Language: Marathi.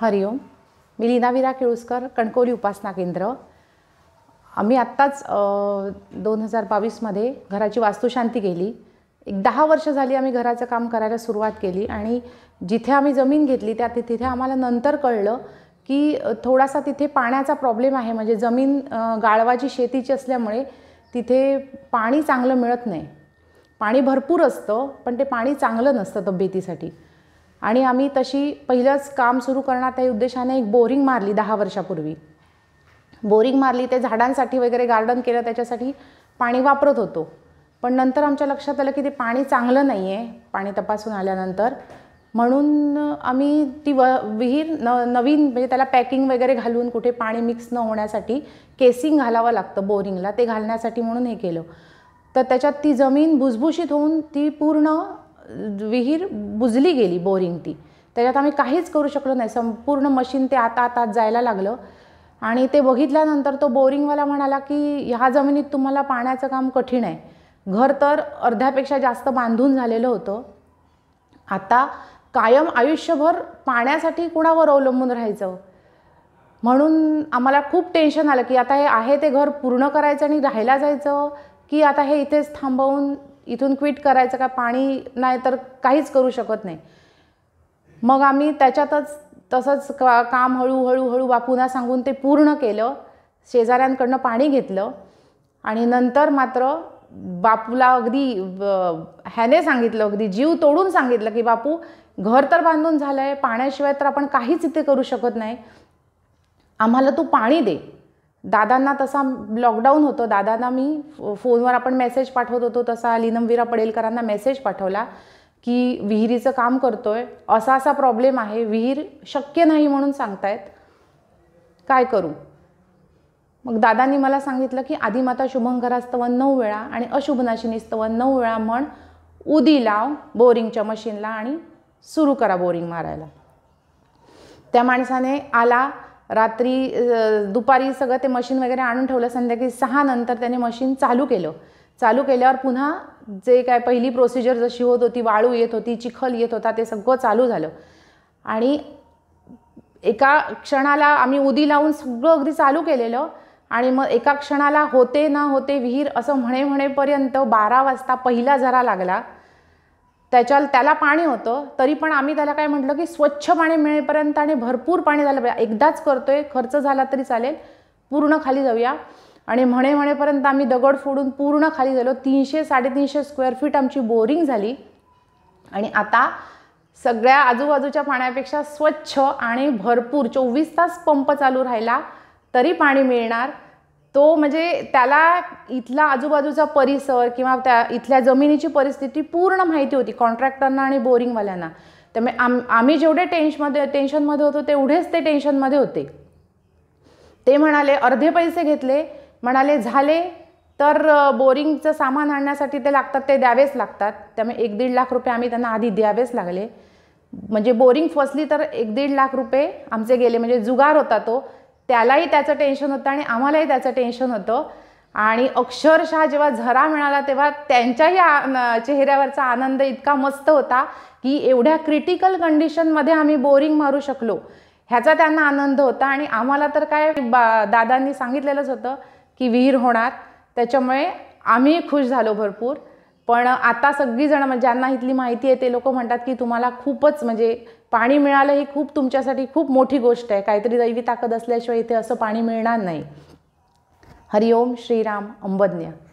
हरिओम मी लीना विरा केळुसकर कणकोली उपासना केंद्र आम्ही आत्ताच दोन हजार बावीसमध्ये घराची वास्तुशांती केली एक दहा वर्ष झाली आम्ही घराचं काम करायला सुरुवात केली आणि जिथे आम्ही जमीन घेतली त्या तिथे आम्हाला नंतर कळलं की थोडासा तिथे पाण्याचा प्रॉब्लेम आहे म्हणजे जमीन गाळवाची शेतीची असल्यामुळे तिथे पाणी चांगलं मिळत नाही पाणी भरपूर असतं पण ते पाणी चांगलं नसतं तब्येतीसाठी आणि आम्ही तशी पहिलंच काम सुरू करणार त्या उद्देशाने एक बोरिंग मारली दहा वर्षापूर्वी बोरिंग मारली ते झाडांसाठी वगैरे गार्डन केलं त्याच्यासाठी पाणी वापरत होतो पण नंतर आमच्या लक्षात आलं की ते पाणी चांगलं नाही आहे पाणी तपासून आल्यानंतर म्हणून आम्ही ती व विहीर न नवीन म्हणजे त्याला पॅकिंग वगैरे घालून कुठे पाणी मिक्स न होण्यासाठी केसिंग घालावं लागतं बोरिंगला ते घालण्यासाठी म्हणून हे केलं तर त्याच्यात ती जमीन भुसभुशीत होऊन ती पूर्ण विहीर बुजली गेली बोरिंग ती त्याच्यात आम्ही काहीच करू शकलो नाही संपूर्ण मशीन ते आता आता जायला लागलं आणि ते बघितल्यानंतर तो बोरिंगवाला म्हणाला की ह्या जमिनीत तुम्हाला पाण्याचं काम कठीण आहे घर तर अर्ध्यापेक्षा जास्त बांधून झालेलं होतं आता कायम आयुष्यभर पाण्यासाठी कुणावर अवलंबून राहायचं म्हणून आम्हाला खूप टेन्शन आलं की आता हे आहे ते घर पूर्ण करायचं आणि राहायला जायचं की आता हे इथेच थांबवून इथून क्विट करायचं का पाणी नाही तर काहीच करू शकत नाही मग आम्ही त्याच्यातच तसंच का काम हळूहळू हळू बापूंना सांगून ते पूर्ण केलं शेजाऱ्यांकडनं पाणी घेतलं आणि नंतर मात्र बापूला अगदी ह्याने सांगितलं अगदी जीव तोडून सांगितलं की बापू घर तर बांधून झालं आहे पाण्याशिवाय तर आपण काहीच इथे करू शकत नाही आम्हाला तू पाणी दे दादांना तसा लॉकडाऊन होतं दादांना मी फोनवर आपण मेसेज पाठवत होतो तसा लीनमवीरा पडेलकरांना मेसेज पाठवला की विहिरीचं काम करतोय असा असा प्रॉब्लेम आहे विहीर शक्य नाही म्हणून सांगतायत काय करू मग दादांनी मला सांगितलं की आदिमाता शुभंकरास्तवन नऊ वेळा आणि अशुभनाशिनीस्तवन नऊ वेळा म्हण उदी लाव बोरिंगच्या मशीनला आणि सुरू करा बोरिंग मारायला त्या माणसाने आला रात्री दुपारी सगळं ते मशीन वगैरे आणून ठेवलं संध्याकाळी सहा नंतर त्याने मशीन चालू केलं चालू केल्यावर पुन्हा जे काय पहिली प्रोसिजर जशी होत होती वाळू येत होती चिखल येत होता ते सगळं चालू झालं आणि एका क्षणाला आम्ही उदी लावून सगळं अगदी चालू केलेलं आणि मग एका क्षणाला होते ना होते विहीर असं म्हणे म्हणेपर्यंत बारा वाजता पहिला जरा लागला त्याच्या त्याला पाणी होतं तरी पण आम्ही त्याला काय म्हटलं की स्वच्छ पाणी मिळेपर्यंत आणि भरपूर पाणी झालं पाहिजे एकदाच करतोय खर्च झाला तरी चालेल पूर्ण खाली जाऊया आणि म्हणे म्हणेपर्यंत आम्ही दगड फोडून पूर्ण खाली झालो तीनशे साडेतीनशे स्क्वेअर फीट आमची बोरिंग झाली आणि आता सगळ्या आजूबाजूच्या पाण्यापेक्षा स्वच्छ आणि भरपूर चोवीस तास पंप चालू राहिला तरी पाणी मिळणार तो म्हणजे त्याला इथला आजूबाजूचा परिसर किंवा त्या इथल्या जमिनीची परिस्थिती पूर्ण माहिती होती कॉन्ट्रॅक्टरना आणि बोरिंगवाल्यांना त्यामुळे आम आम्ही जेवढे टेन्शमध्ये टेन्शनमध्ये होतो तेवढेच ते टेन्शनमध्ये होते ते म्हणाले अर्धे पैसे घेतले म्हणाले झाले तर बोरिंगचं सामान आणण्यासाठी ते लागतात ते द्यावेच लागतात त्यामुळे एक दीड लाख रुपये आम्ही त्यांना आधी द्यावेच लागले म्हणजे बोरिंग फसली तर एक दीड लाख रुपये आमचे गेले म्हणजे जुगार होता तो त्यालाही त्याचं टेन्शन होतं आणि आम्हालाही त्याचं टेन्शन होतं आणि अक्षरशः जेव्हा झरा मिळाला तेव्हा त्यांच्याही चेहऱ्यावरचा आनंद इतका मस्त होता की एवढ्या क्रिटिकल कंडिशनमध्ये आम्ही बोरिंग मारू शकलो ह्याचा त्यांना आनंद होता आणि आम्हाला तर काय बा दादांनी सांगितलेलंच होतं की विहीर होणार त्याच्यामुळे आम्ही खुश झालो भरपूर पण आता सगळीजणं ज्यांना इथली माहिती आहे ते लोक म्हणतात की तुम्हाला खूपच म्हणजे पाणी मिळालं ही खूप तुमच्यासाठी खूप मोठी गोष्ट आहे काहीतरी दैवी ताकद असल्याशिवाय इथे असं पाणी मिळणार नाही हरिओम श्रीराम अंबज्ञ